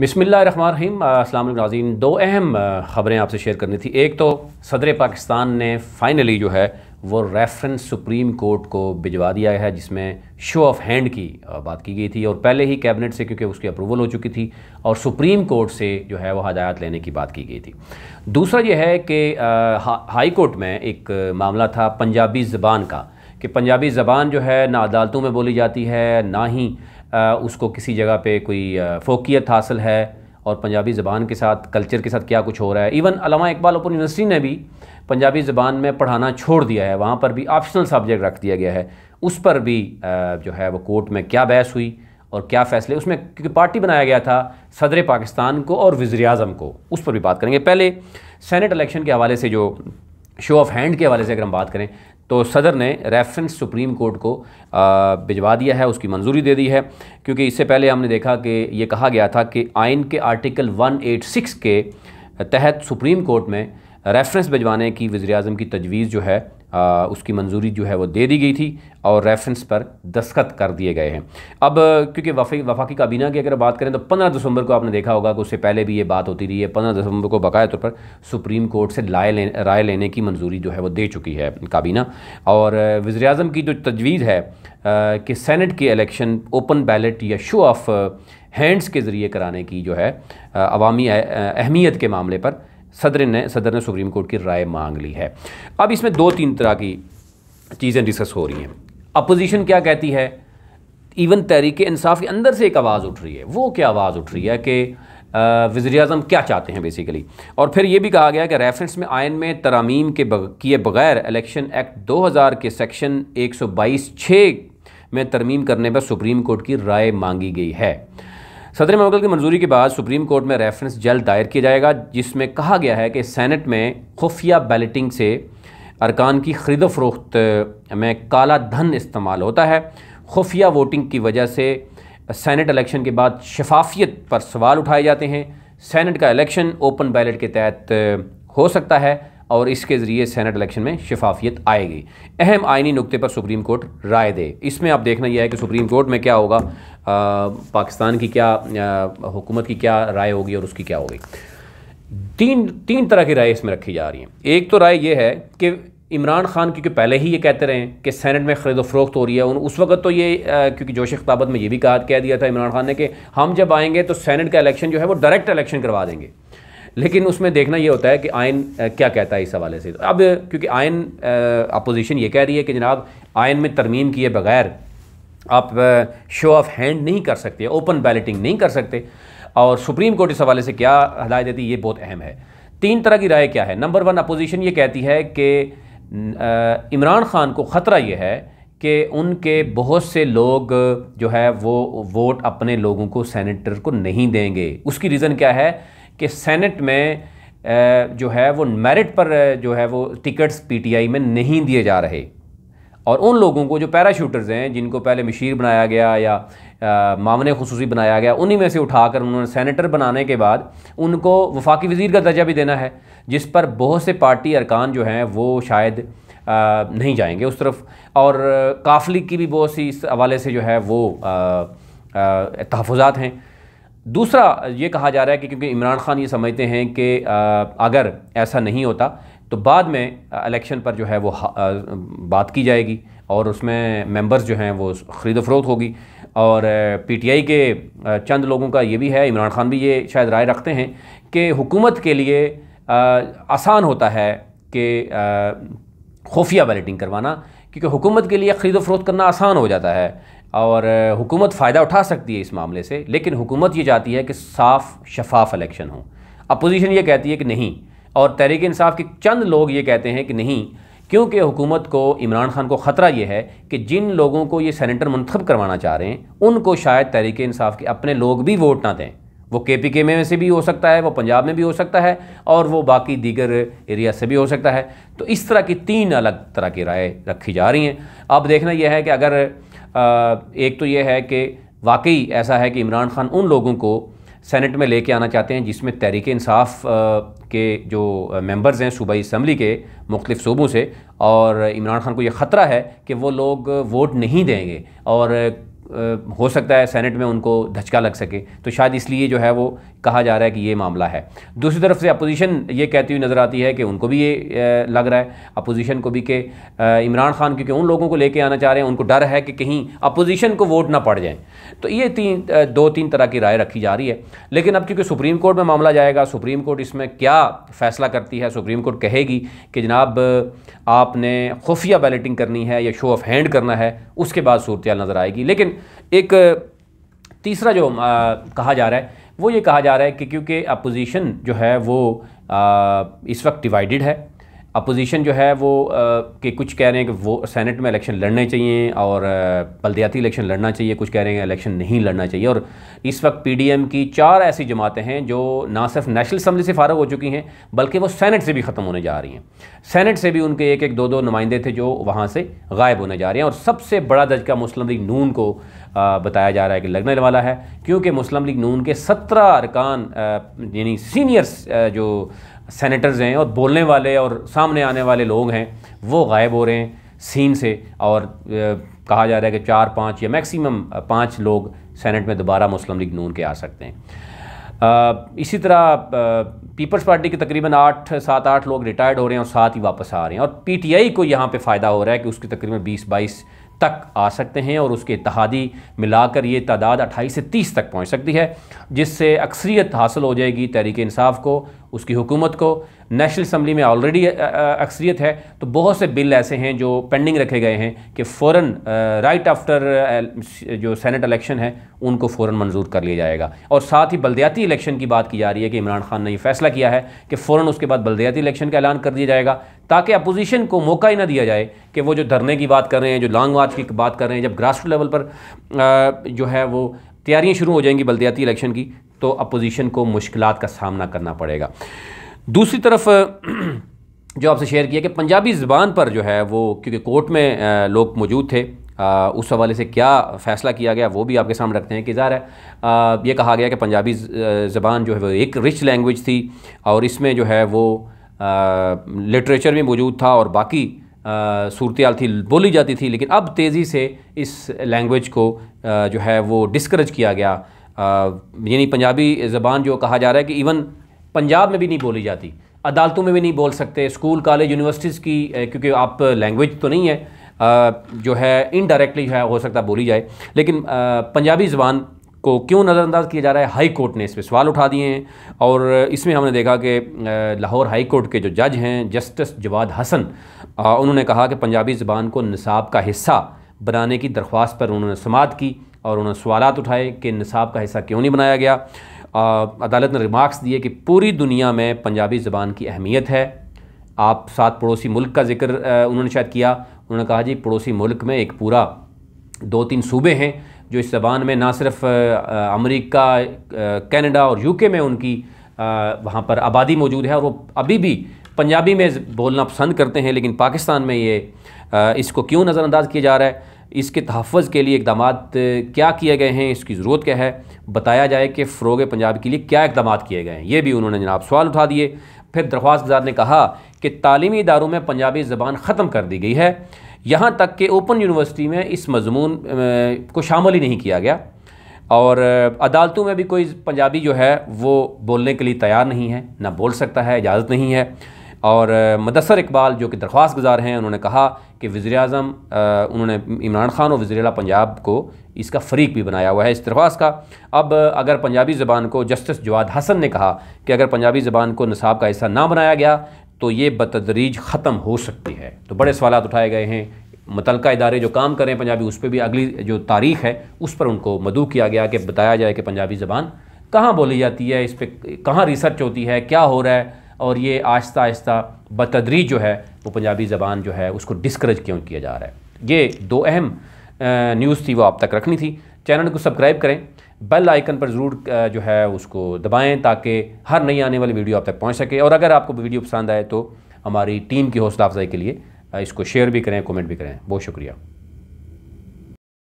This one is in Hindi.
बसमिल्लाम असलम नाजीन दो अहम ख़बरें आपसे शेयर करनी थी एक तो सदर पाकिस्तान ने फ़ाइनली जो है वो रेफरेंस सुप्रीम कोर्ट को भिजवा दिया है जिसमें शो ऑफ हैंड की बात की गई थी और पहले ही कैबिनेट से क्योंकि उसकी अप्रूवल हो चुकी थी और सुप्रीम कोर्ट से जो है वो हदायत लेने की बात की गई थी दूसरा यह है कि हाई कोर्ट में एक मामला था पंजाबी ज़बान का कि पंजाबी ज़बान जो है ना अदालतों में बोली जाती है ना ही उसको किसी जगह पे कोई फोकियत हासिल है और पंजाबी ज़बान के साथ कल्चर के साथ क्या कुछ हो रहा है even Allama Iqbal open university ने भी पंजाबी ज़बान में पढ़ाना छोड़ दिया है वहाँ पर भी ऑप्शनल सब्जेक्ट रख दिया गया है उस पर भी जो है वो कोर्ट में क्या बहस हुई और क्या फ़ैसले उसमें क्योंकि पार्टी बनाया गया था सदर पाकिस्तान को और वज़र अजम को उस पर भी बात करेंगे पहले सैनट इलेक्शन के हवाले से जो शो ऑफ हैंड के हवाले से अगर हम बात करें तो सदर ने रेफरेंस सुप्रीम कोर्ट को भिजवा दिया है उसकी मंजूरी दे दी है क्योंकि इससे पहले हमने देखा कि ये कहा गया था कि आइन के आर्टिकल 186 के तहत सुप्रीम कोर्ट में रेफरेंस भिजवाने की वज़ी की तजवीज़ जो है आ, उसकी मंजूरी जो है वो दे दी गई थी और रेफरेंस पर दस्खत कर दिए गए हैं अब क्योंकि वफी वफाकी काबीना की अगर बात करें तो 15 दिसंबर को आपने देखा होगा कि उससे पहले भी ये बात होती रही है 15 दिसंबर को बकाया तौर पर सुप्रीम कोर्ट से लाए ले, राय लेने की मंजूरी जो है वो दे चुकी है काबीना और वज़र अजम की जो तजवीज़ है कि सैनट के इलेक्शन ओपन बैलेट या शो ऑफ हैंड्स के ज़रिए कराने की जो है अवामी अहमियत के मामले पर सदर ने सदर ने सुप्रीम कोर्ट की राय मांग ली है अब इसमें दो तीन तरह की चीज़ें डिस्कस हो रही हैं अपोजिशन क्या कहती है इवन तहरीक इंसाफ के अंदर से एक आवाज़ उठ रही है वो क्या आवाज़ उठ रही है कि वज़ी अजम क्या चाहते हैं बेसिकली और फिर ये भी कहा गया कि रेफरेंस में आयन में तरामीम के बग, किए बगैर इलेक्शन एक्ट 2000 के सेक्शन एक सौ बाईस छः में तरमीम करने पर सुप्रीम कोर्ट की राय मांगी गई है सदर मवकल की मंजूरी के बाद सुप्रीम कोर्ट में रेफरेंस जल्द दायर किया जाएगा जिसमें कहा गया है कि सैनट में खुफिया बैलेटिंग से अरकान की खरीदो फरोख्त में काला धन इस्तेमाल होता है खुफिया वोटिंग की वजह से सैनट इलेक्शन के बाद शफाफियत पर सवाल उठाए जाते हैं सैनट का इलेक्शन ओपन बैलेट के तहत हो सकता है और इसके ज़रिए सेनेट इलेक्शन में शफाफियत आएगी अहम आइनी नुकते पर सुप्रीम कोर्ट राय दे इसमें आप देखना यह है कि सुप्रीम कोर्ट में क्या होगा आ, पाकिस्तान की क्या हुकूमत की क्या राय होगी और उसकी क्या होगी तीन तीन तरह की राय इसमें रखी जा रही हैं एक तो राय यह है कि इमरान खान क्योंकि पहले ही ये कहते रहे हैं कि सेनेट में खरीदो फरोख्त हो रही है उन उस वक्त तो ये आ, क्योंकि जोश खिताबत में ये भी कहा कह दिया था इमरान खान ने कि हम जब आएंगे तो सेनेट का इलेक्शन जो है वो डायरेक्ट इलेक्शन करवा देंगे लेकिन उसमें देखना यह होता है कि आयन क्या कहता है इस हवाले से अब क्योंकि आयन अपोजिशन ये कह रही है कि जनाब आयन में तरमीम किए बगैर आप शो ऑफ हैंड नहीं कर सकते ओपन बैलेटिंग नहीं कर सकते और सुप्रीम कोर्ट इस हवाले से क्या हदायत देती है ये बहुत अहम है तीन तरह की राय क्या है नंबर वन अपोजिशन ये कहती है कि इमरान खान को ख़तरा यह है कि उनके बहुत से लोग जो है वो वोट अपने लोगों को सेनेटर को नहीं देंगे उसकी रीज़न क्या है कि सेनेट में जो है वो मेरिट पर जो है वो टिकट्स पीटीआई में नहीं दिए जा रहे और उन लोगों को जो पैराशूटर्स हैं जिनको पहले मशीर बनाया गया या मामन खसूसी बनाया गया उन्हीं में से उठाकर उन्होंने सैनिटर बनाने के बाद उनको वफाकी वजीर का दर्जा भी देना है जिस पर बहुत से पार्टी अरकान जो हैं वो शायद आ, नहीं जाएंगे उस तरफ और काफली की भी बहुत सी इस हवाले से जो है वो तहफ़ात हैं दूसरा ये कहा जा रहा है कि क्योंकि इमरान खान ये समझते हैं कि अगर ऐसा नहीं होता तो बाद में इलेक्शन पर जो है वो बात की जाएगी और उसमें मेंबर्स जो हैं वो ख़रीद फरोख होगी और पीटीआई के चंद लोगों का ये भी है इमरान खान भी ये शायद राय रखते हैं कि हुकूमत के लिए आसान होता है कि खुफिया बैलेटिंग करवाना क्योंकि हुकूमत के लिए ख़रीद फरोख करना आसान हो जाता है और हुकूमत फ़ायदा उठा सकती है इस मामले से लेकिन हुकूमत ये चाहती है कि साफ़ शफाफ इलेक्शन हो अपोजिशन ये कहती है कि नहीं और तहरीक इंसाफ के चंद लोग ये कहते हैं कि नहीं क्योंकि हुकूमत को इमरान खान को ख़तरा यह है कि जिन लोगों को ये सेनेटर मंतखब करवाना चाह रहे हैं उनको शायद तहरीक इंसाफ के अपने लोग भी वोट ना दें वो के पी के में से भी हो सकता है वो पंजाब में भी हो सकता है और वो बाकी दीगर एरिया से भी हो सकता है तो इस तरह की तीन अलग तरह की राय रखी जा रही हैं अब देखना यह है कि अगर एक तो ये है कि वाकई ऐसा है कि इमरान खान उन लोगों को सेनेट में लेके आना चाहते हैं जिसमें तहरीक इंसाफ के जो मेंबर्स हैं सूबाई इसम्बली के मुख्तफ शूबों से और इमरान खान को ये ख़तरा है कि वो लोग वोट नहीं देंगे और हो सकता है सेनेट में उनको धचका लग सके तो शायद इसलिए जो है वो कहा जा रहा है कि ये मामला है दूसरी तरफ से अपोजिशन ये कहती हुई नज़र आती है कि उनको भी ये लग रहा है अपोजिशन को भी कि इमरान खान क्योंकि उन लोगों को लेके आना चाह रहे हैं उनको डर है कि कहीं अपोजिशन को वोट ना पड़ जाए तो ये तीन दो तीन तरह की राय रखी जा रही है लेकिन अब क्योंकि सुप्रीम कोर्ट में मामला जाएगा सुप्रीम कोर्ट इसमें क्या फ़ैसला करती है सुप्रीम कोर्ट कहेगी कि जनाब आपने खुफिया बैलेटिंग करनी है या शो ऑफ हैंड करना है उसके बाद सूरत नज़र आएगी लेकिन एक तीसरा जो आ, कहा जा रहा है वो ये कहा जा रहा है कि क्योंकि अपोजिशन जो है वो आ, इस वक्त डिवाइडेड है अपोजिशन जो है वो कि कुछ कह रहे हैं कि वो सेनेट में इलेक्शन लड़ने चाहिए और बलदियाती इलेक्शन लड़ना चाहिए कुछ कह रहे हैं इलेक्शन नहीं लड़ना चाहिए और इस वक्त पीडीएम की चार ऐसी जमातें हैं जो ना सिर्फ नेशनल असम्बली से फारग हो चुकी हैं बल्कि वो सेनेट से भी ख़त्म होने जा रही हैं सैनट से भी उनके एक एक दो दो नुमाइंदे थे जो वहाँ से गायब होने जा रहे हैं और सबसे बड़ा दजका मुस्लिम लीग नून को बताया जा रहा है कि लगने वाला है क्योंकि मुस्लिम लीग नून के सत्रह अरकान यानी सीनियर्स जो सेनेटर्स हैं और बोलने वाले और सामने आने वाले लोग हैं वो गायब हो रहे हैं सीन से और कहा जा रहा है कि चार पाँच या मैक्सिमम पाँच लोग सेनेट में दोबारा मुस्लिम लीग नून के आ सकते हैं इसी तरह पीपल्स पार्टी के तकरीबन आठ सात आठ लोग रिटायर्ड हो रहे हैं और सात ही वापस आ रहे हैं और पीटीआई को यहाँ पे फ़ायदा हो रहा है कि उसकी तकरीबन बीस बाईस तक आ सकते हैं और उसके इतिहादी मिलाकर ये तादाद अट्ठाईस से तीस तक पहुँच सकती है जिससे अक्सरियत हासिल हो जाएगी तहरीक इंसाफ को उसकी हुकूमत को नेशनल असम्बली में ऑलरेडी अक्सरियत है तो बहुत से बिल ऐसे हैं जो पेंडिंग रखे गए हैं कि फ़ौर राइट आफ्टर जो सैनट इलेक्शन है उनको फ़ौर मंजूर कर लिया जाएगा और साथ ही बलदियाती इलेक्शन की बात की जा रही है कि इमरान खान ने यह फैसला किया है कि फ़ौर उसके बाद बलदियाती इलेक्शन का ऐलान कर दिया जाएगा ताकि अपोजिशन को मौका ही ना दिया जाए कि वो जो धरने की बात कर रहे हैं जो लॉन्ग मार्च की बात कर रहे हैं जब ग्रास लेवल पर जो है वो तैयारियाँ शुरू हो जाएंगी बल्दियाती इलेक्शन की तो अपोजिशन को मुश्किल का सामना करना पड़ेगा दूसरी तरफ जो आपसे शेयर किया कि पंजाबी ज़बान पर जो है वो क्योंकि कोर्ट में लोग मौजूद थे उस हवाले से क्या फ़ैसला किया गया वो भी आपके सामने रखते हैं कि ज़ाहिर है ये कहा गया कि पंजाबी ज़बान जो है वो एक रिच लैंग्वेज थी और इसमें जो है वो लिटरेचर में मौजूद था और बाकी सूरत थी बोली जाती थी लेकिन अब तेज़ी से इस लैंग्वेज को आ, जो है वो डिस्करेज किया गया यानी पंजाबी ज़बान जो कहा जा रहा है कि इवन पंजाब में भी नहीं बोली जाती अदालतों में भी नहीं बोल सकते स्कूल कॉलेज यूनिवर्सिटीज़ की क्योंकि आप लैंग्वेज तो नहीं है आ, जो है इनडायरेक्टली जो है हो सकता बोली जाए लेकिन आ, पंजाबी ज़बान को क्यों नज़रअंदाज किया जा रहा है हाई कोर्ट ने इस पर सवाल उठा दिए हैं और इसमें हमने देखा कि लाहौर हाई कोर्ट के जो जज हैं जस्टिस जवाद हसन उन्होंने कहा कि पंजाबी ज़बान को निसाब का हिस्सा बनाने की दरख्वास्त पर उन्होंने समात की और उन्होंने सवाल उठाए कि निसाब का हिस्सा क्यों नहीं बनाया गया अदालत ने रिमार्क्स दिए कि पूरी दुनिया में पंजाबी ज़बान की अहमियत है आप सात पड़ोसी मुल्क का जिक्र उन्होंने शायद किया उन्होंने कहा जी पड़ोसी मुल्क में एक पूरा दो तीन सूबे हैं जो इस ज़बान में ना सिर्फ अमेरिका कनाडा और यूके में उनकी वहाँ पर आबादी मौजूद है और वो अभी भी पंजाबी में बोलना पसंद करते हैं लेकिन पाकिस्तान में ये इसको क्यों नज़रअंदाज किया जा रहा है इसके तहफ़ के लिए इकदाम क्या किए गए हैं इसकी ज़रूरत क्या है बताया जाए कि फ़रोग पंजाब के लिए क्या इकदाम किए गए हैं ये भी उन्होंने जनाब सवाल उठा दिए फिर दरख्वास्त गुजार ने कहा कि तालीमी इदारों में पंजाबी ज़बान ख़त्म कर दी गई है यहाँ तक कि ओपन यूनिवर्सिटी में इस मजमून को शामिल ही नहीं किया गया और अदालतों में भी कोई पंजाबी जो है वो बोलने के लिए तैयार नहीं है ना बोल सकता है इजाज़त नहीं है और मदसर इकबाल जो कि दरख्वास्त गुजार हैं उन्होंने कहा कि वज़र अजम उन्होंने इमरान खान और वज़ी पंजाब को इसका फरीक भी बनाया हुआ है इस दरख्वास्त का अब अगर पंजाबी ज़बान को जस्टिस जवाद हसन ने कहा कि अगर पंजाबी ज़बान को नसाब का हिस्सा ना बनाया गया तो ये बतदरीज ख़त्म हो सकती है तो बड़े सवाल उठाए गए हैं मुतलका इदारे जो काम करें पंजाबी उस पर भी अगली जो तारीख है उस पर उनको मदू किया गया कि बताया जाए कि पंजाबी ज़बान कहाँ बोली जाती है इस पर कहाँ रिसर्च होती है क्या हो रहा है और ये आहिस्ता आहिस्ता बतदरी जो है वो पंजाबी ज़बान जो है उसको डिस्करेज क्यों किया जा रहा है ये दो अहम न्यूज़ थी वो आप तक रखनी थी चैनल को सब्सक्राइब करें बेल आइकन पर ज़रूर जो है उसको दबाएं ताकि हर नई आने वाली वीडियो आप तक पहुंच सके और अगर आपको वीडियो पसंद आए तो हमारी टीम की हौसला अफजाई के लिए इसको शेयर भी करें कमेंट भी करें बहुत शुक्रिया